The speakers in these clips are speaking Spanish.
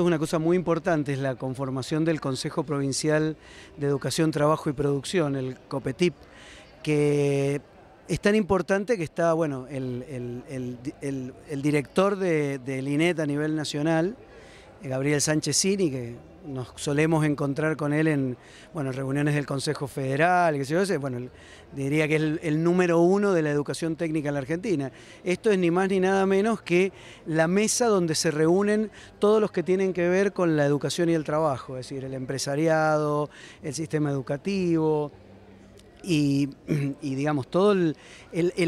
es una cosa muy importante, es la conformación del Consejo Provincial de Educación, Trabajo y Producción, el COPETIP, que es tan importante que está, bueno, el, director del de INET a nivel nacional, Gabriel Sánchez Cini, que nos solemos encontrar con él en bueno, reuniones del Consejo Federal, qué sé yo, bueno, diría que es el, número uno de la educación técnica en la Argentina. Esto es ni más ni nada menos que la mesa donde se reúnen todos los que tienen que ver con la educación y el trabajo, es decir, el empresariado, el sistema educativo, y, digamos, todo el,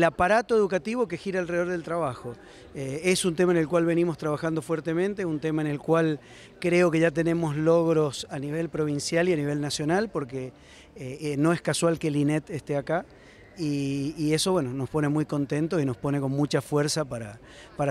aparato educativo que gira alrededor del trabajo. Eh, es un tema en el cual venimos trabajando fuertemente, un tema en el cual creo que ya tenemos logros a nivel provincial y a nivel nacional, porque eh, eh, no es casual que el INET esté acá. Y, eso bueno, nos pone muy contentos y nos pone con mucha fuerza para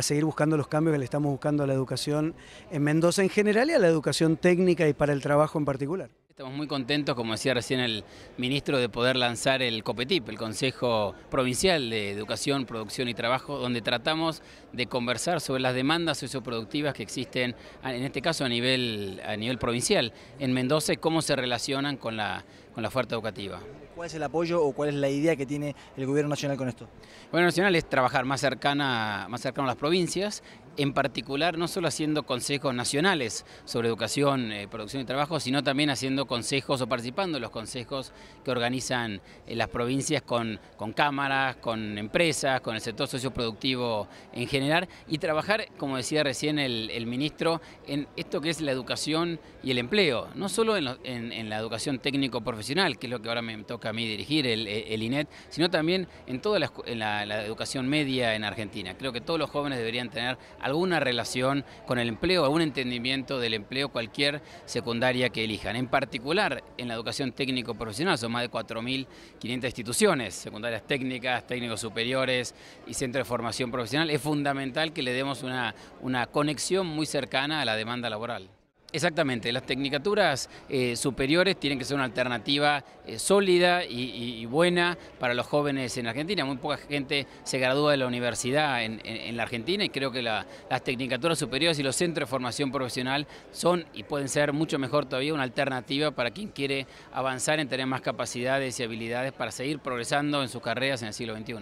seguir buscando los cambios que le estamos buscando a la educación en Mendoza en general y a la educación técnica y para el trabajo en particular. Estamos muy contentos, como decía recién el ministro, de poder lanzar el COPETIP, el Consejo Provincial de Educación, Producción y Trabajo, donde tratamos de conversar sobre las demandas socioproductivas que existen, en este caso a nivel, a nivel provincial, en Mendoza y cómo se relacionan con la con la Fuerte educativa. ¿Cuál es el apoyo o cuál es la idea que tiene el Gobierno Nacional con esto? El Gobierno Nacional es trabajar más, cercana, más cercano a las provincias, en particular no solo haciendo consejos nacionales sobre educación, eh, producción y trabajo, sino también haciendo consejos o participando en los consejos que organizan eh, las provincias con, cámaras, con empresas, con el sector socioproductivo en general, y trabajar, como decía recién el, ministro, en esto que es la educación y el empleo, no solo en la educación técnico-profesional, que es lo que ahora me toca a mí dirigir, el, INET, sino también en toda la, educación media en Argentina. Creo que todos los jóvenes deberían tener alguna relación con el empleo, algún entendimiento del empleo, cualquier secundaria que elijan. En particular, en la educación técnico-profesional, son más de 4.500 instituciones, secundarias técnicas, técnicos superiores y centros de formación profesional. Es fundamental que le demos una conexión muy cercana a la demanda laboral. Exactamente, las tecnicaturas eh, superiores tienen que ser una alternativa eh, sólida y, buena para los jóvenes en Argentina. Muy poca gente se gradúa de la universidad en, la Argentina y creo que las tecnicaturas superiores y los centros de formación profesional son y pueden ser mucho mejor todavía una alternativa para quien quiere avanzar en tener más capacidades y habilidades para seguir progresando en sus carreras en el siglo XXI.